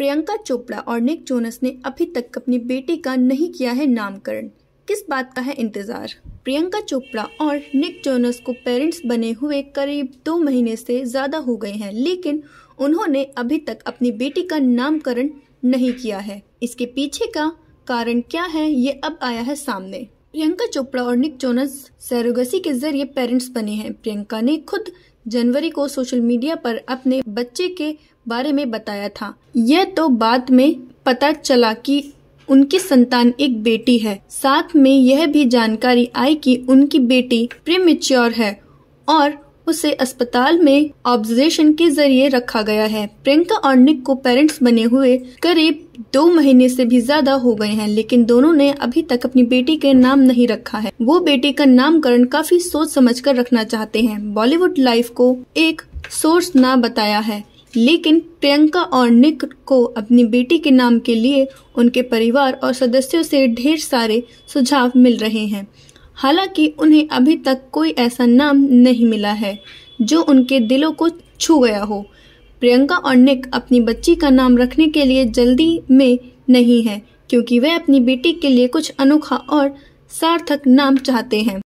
प्रियंका चोपड़ा और Nick Jonas ने अभी तक अपनी बेटी का नहीं किया है नामकरण किस बात का है इंतज़ार प्रियंका चोपड़ा और निक जोनस को पेरेंट्स बने हुए करीब दो महीने से ज़्यादा हो गए हैं लेकिन उन्होंने अभी तक अपनी बेटी का नामकरण नहीं किया है इसके पीछे का कारण क्या है ये अब आया है सामने प्रियंका चोपड़ा और निक जोनस सैरोगेसी के जरिए पेरेंट्स बने हैं प्रियंका ने खुद जनवरी को सोशल मीडिया पर अपने बच्चे के बारे में बताया था यह तो बाद में पता चला कि उनकी संतान एक बेटी है साथ में यह भी जानकारी आई कि उनकी बेटी प्रीमेच्योर है और उसे अस्पताल में ऑब्जर्वेशन के जरिए रखा गया है प्रियंका और निक को पेरेंट्स बने हुए करीब दो महीने से भी ज्यादा हो गए हैं लेकिन दोनों ने अभी तक अपनी बेटी के नाम नहीं रखा है वो बेटी का नामकरण काफी सोच समझ कर रखना चाहते हैं बॉलीवुड लाइफ को एक सोर्स ना बताया है लेकिन प्रियंका और निक को अपनी बेटी के नाम के लिए उनके परिवार और सदस्यों से ढेर सारे सुझाव मिल रहे हैं हालांकि उन्हें अभी तक कोई ऐसा नाम नहीं मिला है जो उनके दिलों को छू गया हो प्रियंका और निक अपनी बच्ची का नाम रखने के लिए जल्दी में नहीं है क्योंकि वे अपनी बेटी के लिए कुछ अनोखा और सार्थक नाम चाहते हैं